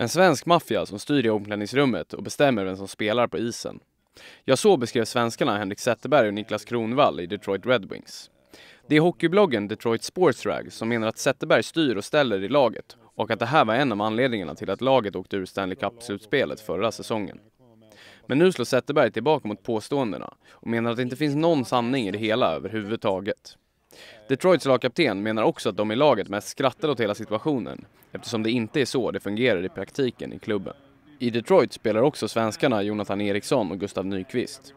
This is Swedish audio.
En svensk maffia som styr i omklädningsrummet och bestämmer vem som spelar på isen. Ja, så beskrev svenskarna Henrik Zetterberg och Niklas Kronvall i Detroit Red Wings. Det är hockeybloggen Detroit Sports Rag som menar att Zetterberg styr och ställer i laget och att det här var en av anledningarna till att laget åkte ur Stanley Cup-slutspelet förra säsongen. Men nu slår Zetterberg tillbaka mot påståendena och menar att det inte finns någon sanning i det hela överhuvudtaget. Detroits lagkapten menar också att de i laget mest skrattade åt hela situationen eftersom det inte är så det fungerar i praktiken i klubben. I Detroit spelar också svenskarna Jonathan Eriksson och Gustav Nyqvist.